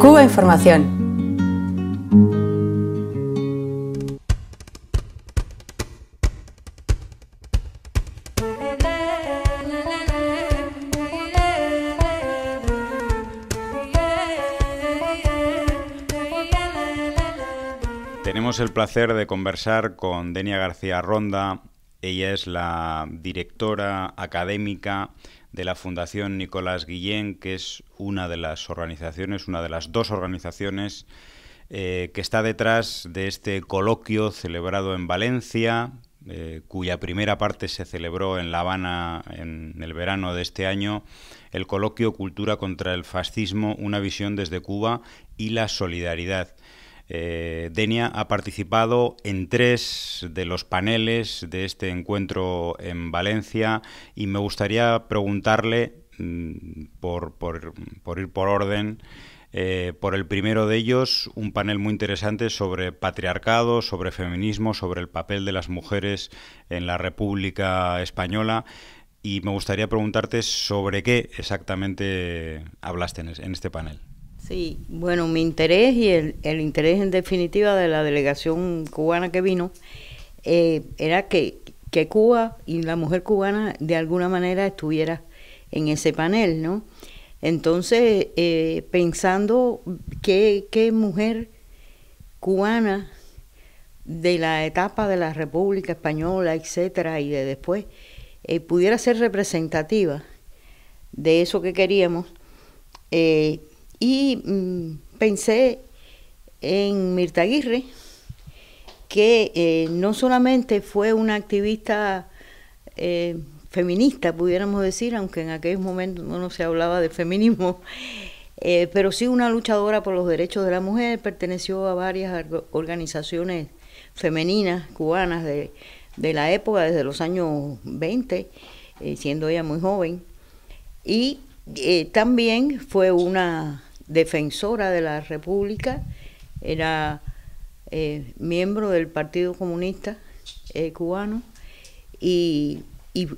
Cuba Información. Tenemos el placer de conversar con Denia García Ronda. Ella es la directora académica de la Fundación Nicolás Guillén, que es una de las organizaciones, una de las dos organizaciones eh, que está detrás de este coloquio celebrado en Valencia, eh, cuya primera parte se celebró en La Habana en el verano de este año, el coloquio Cultura contra el Fascismo, una visión desde Cuba y la solidaridad. Eh, Denia ha participado en tres de los paneles de este encuentro en Valencia y me gustaría preguntarle, mm, por, ir por orden, eh, por el primero de ellos, un panel muy interesante sobre patriarcado, sobre feminismo, sobre el papel de las mujeres en la República Española. Y me gustaría preguntarte sobre qué exactamente hablaste en este panel. Sí, bueno, mi interés y el, interés en definitiva de la delegación cubana que vino eh, era que, Cuba y la mujer cubana de alguna manera estuviera en ese panel, ¿no? Entonces, eh, pensando qué, qué, mujer cubana de la etapa de la República Española, etcétera, y de después, eh, pudiera ser representativa de eso que queríamos, eh, y mm, pensé en Mirta Aguirre, que eh, no solamente fue una activista eh, feminista, pudiéramos decir, aunque en aquellos momentos no se hablaba de feminismo, eh, pero sí una luchadora por los derechos de la mujer, perteneció a varias organizaciones femeninas cubanas de, de la época, desde los años 20, siendo ella muy joven, y también fue una defensora de la República, era eh, miembro del Partido Comunista eh, Cubano y,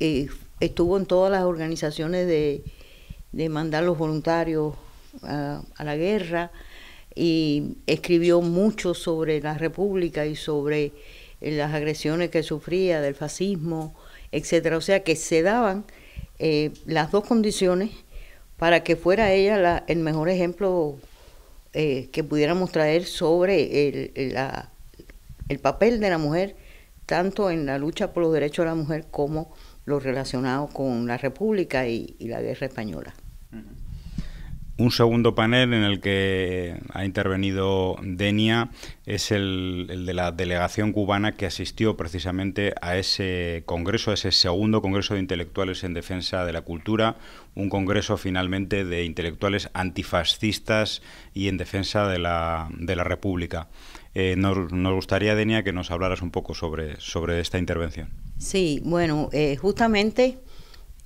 eh, estuvo en todas las organizaciones de, mandar los voluntarios a, a, la guerra y escribió mucho sobre la República y sobre las agresiones que sufría del fascismo, etcétera. O sea que se daban las dos condiciones para que fuera ella el mejor ejemplo eh, que pudiéramos traer sobre el, la, el papel de la mujer, tanto en la lucha por los derechos de la mujer como lo relacionado con la República y, la Guerra Española. Un segundo panel en el que ha intervenido Denia es el, de la delegación cubana que asistió precisamente a ese congreso, a ese segundo congreso de intelectuales en defensa de la cultura, un congreso finalmente de intelectuales antifascistas y en defensa de la, República. Eh, nos, gustaría, Denia, que nos hablaras un poco sobre, sobre esta intervención. Sí, bueno, eh, justamente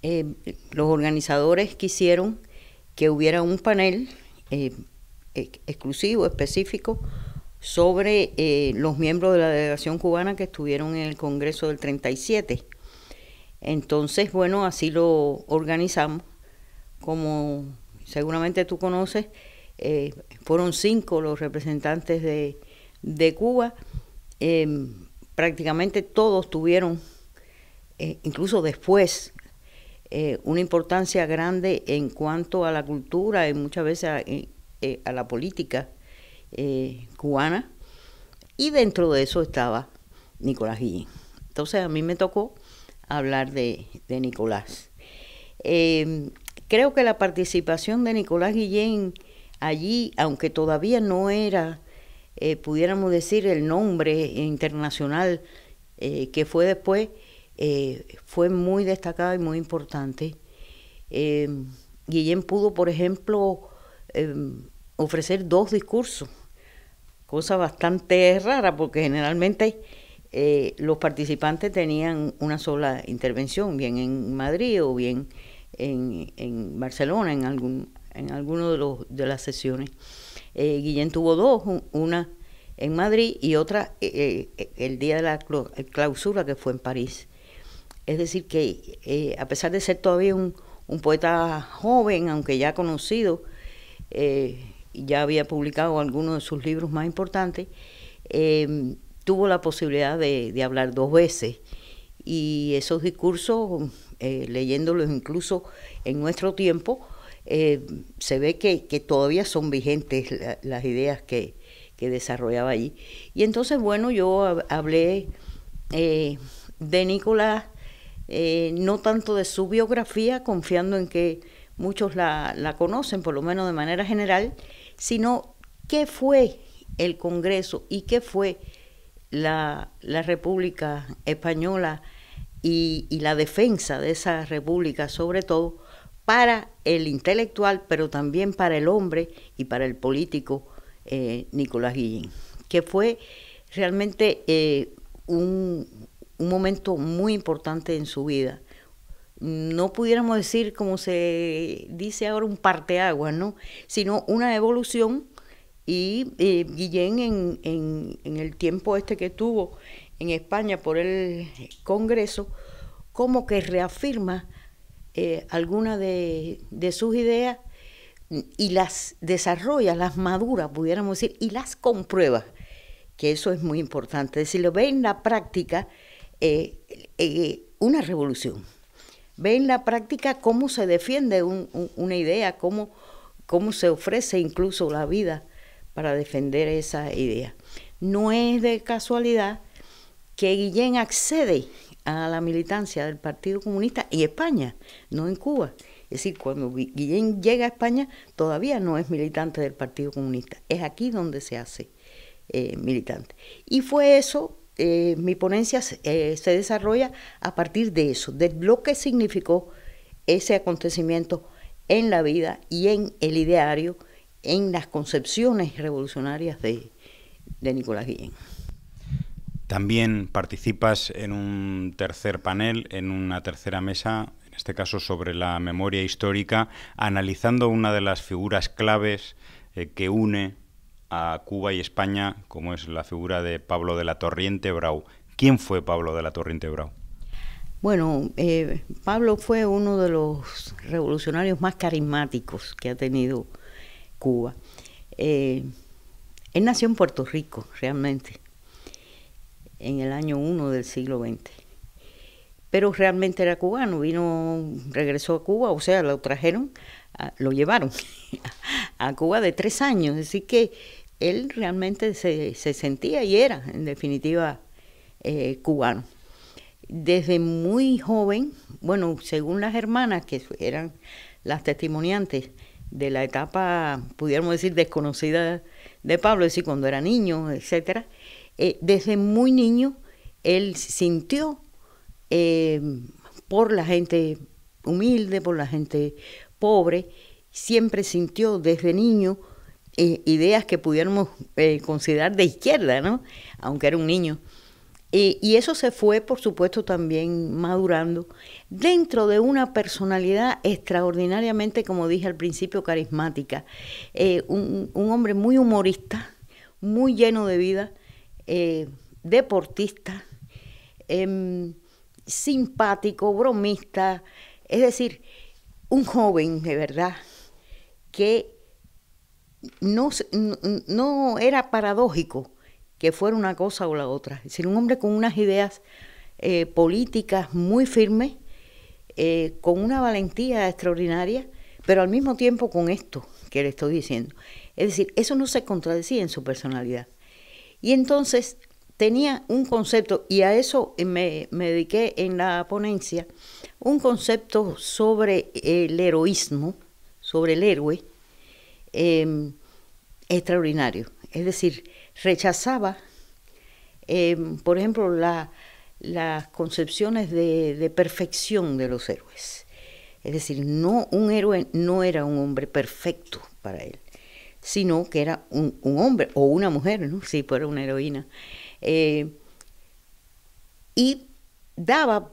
eh, los organizadores quisieron que hubiera un panel eh, exclusivo, específico, sobre eh, los miembros de la delegación cubana que estuvieron en el Congreso del 37. Entonces, bueno, así lo organizamos. Como seguramente tú conoces, eh, fueron cinco los representantes de, Cuba. Em, prácticamente todos tuvieron, incluso después, eh, una importancia grande en cuanto a la cultura y muchas veces a, eh, eh, la política cubana. Y dentro de eso estaba Nicolás Guillén. Entonces a mí me tocó hablar de Nicolás. creo que la participación de Nicolás Guillén allí, aunque todavía no era, pudiéramos decir, el nombre internacional que fue después, eh, fue muy destacada y muy importante. Guillén em, pudo, por ejemplo, em, ofrecer dos discursos, cosa bastante rara porque generalmente eh, los participantes tenían una sola intervención, bien en Madrid o bien en, en Barcelona, en algún en alguno de, los, de las sesiones. Eh, Guillén tuvo dos, una en Madrid y otra el día de la clausura que fue en París. Es decir, que eh, a pesar de ser todavía un, poeta joven, aunque ya conocido, eh, ya había publicado algunos de sus libros más importantes, em, tuvo la posibilidad de, hablar dos veces. Y esos discursos, eh, leyéndolos incluso en nuestro tiempo, se ve que, todavía son vigentes las ideas que, que, desarrollaba allí. Y entonces, bueno, yo hablé de Nicolás eh, no tanto de su biografía, confiando en que muchos la, conocen, por lo menos de manera general, sino qué fue el Congreso y qué fue la, República Española y, la defensa de esa República, sobre todo para el intelectual, pero también para el hombre y para el político eh, Nicolás Guillén, que fue realmente eh, un, un momento muy importante en su vida. No pudiéramos decir, como se dice ahora, un parteaguas, ¿no? Sino una evolución y eh, Guillén en, el tiempo este que tuvo en España por el Congreso, como que reafirma eh, algunas de, de sus ideas y las desarrolla, las madura, pudiéramos decir, y las comprueba, que eso es muy importante. Es decir, lo ve en la práctica eh, eh, una revolución. Ve en la práctica cómo se defiende una idea, cómo, cómo se ofrece incluso la vida para defender esa idea. No es de casualidad que Guillén accede a la militancia del Partido Comunista y España, no en Cuba. Es decir, cuando Guillén llega a España todavía no es militante del Partido Comunista, es aquí donde se hace eh, militante. Y fue eso eh, mi ponencia eh, se desarrolla a partir de eso, de lo que significó ese acontecimiento en la vida y en el ideario, en las concepciones revolucionarias de, Nicolás Guillén. También participas en un tercer panel, en una tercera mesa, en este caso sobre la memoria histórica, analizando una de las figuras claves eh, que une a Cuba y España, como es la figura de Pablo de la Torriente Brau. ¿Quién fue Pablo de la Torriente Brau? Bueno, eh, Pablo fue uno de los revolucionarios más carismáticos que ha tenido Cuba. Eh, él nació en Puerto Rico, realmente, en el año 1 del siglo XX. Pero realmente era cubano, vino, regresó a Cuba, o sea, lo trajeron, lo llevaron a Cuba de tres años. Así que él realmente se, sentía y era, en definitiva, eh, cubano. Desde muy joven, bueno, según las hermanas, que eran las testimoniantes de la etapa, pudiéramos decir, desconocida de Pablo, es decir, cuando era niño, etcétera, eh, desde muy niño él sintió eh, por la gente humilde, por la gente pobre, siempre sintió desde niño ideas que pudiéramos eh, considerar de izquierda, ¿no? Aunque era un niño. y eso se fue, por supuesto, también madurando dentro de una personalidad extraordinariamente, como dije al principio, carismática. Eh, un, hombre muy humorista, muy lleno de vida, eh, deportista, em, simpático, bromista. Es decir, un joven de verdad que no, era paradójico que fuera una cosa o la otra. Es decir, un hombre con unas ideas eh, políticas muy firmes, eh, con una valentía extraordinaria, pero al mismo tiempo con esto que le estoy diciendo. Es decir, eso no se contradecía en su personalidad. Y entonces tenía un concepto, y a eso me dediqué en la ponencia, un concepto sobre el heroísmo, sobre el héroe, Em, extraordinario. Es decir, rechazaba, em, por ejemplo, las concepciones de, perfección de los héroes. Es decir, no, un héroe no era un hombre perfecto para él, sino que era un, hombre o una mujer, ¿no? si fuera una heroína. Eh, y daba,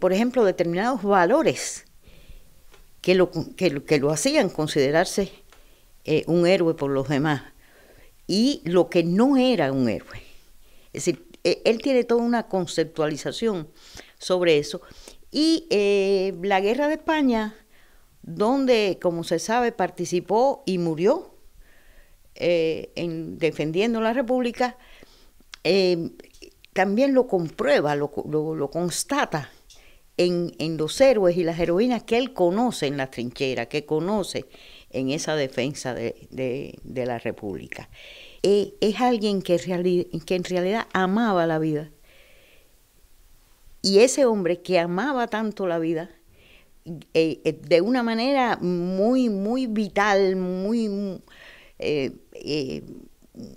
por ejemplo, determinados valores que lo hacían considerarse eh, un héroe por los demás y lo que no era un héroe. Es decir, e, él tiene toda una conceptualización sobre eso. Y eh, la guerra de España, donde, como se sabe, participó y murió eh, en, defendiendo la República, em, también lo comprueba, lo, constata en, en, los héroes y las heroínas que él conoce en la trinchera, que conoce en esa defensa de, la República. Eh, es alguien que, en realidad amaba la vida. Y ese hombre que amaba tanto la vida, eh, eh, de una manera muy, muy vital, muy,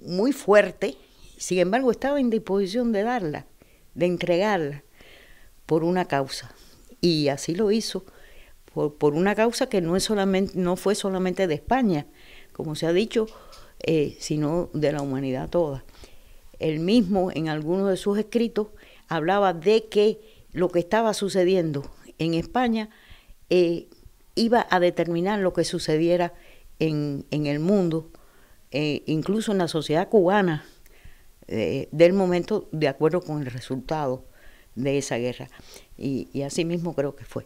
muy fuerte, sin embargo estaba en disposición de darla, de entregarla por una causa. Y así lo hizo por, una causa que no, es solamente, no fue solamente de España, como se ha dicho, eh, sino de la humanidad toda. Él mismo en algunos de sus escritos hablaba de que lo que estaba sucediendo en España eh, iba a determinar lo que sucediera en, el mundo, eh, incluso en la sociedad cubana, del momento de acuerdo con el resultado de esa guerra. Y, y así mismo creo que fue.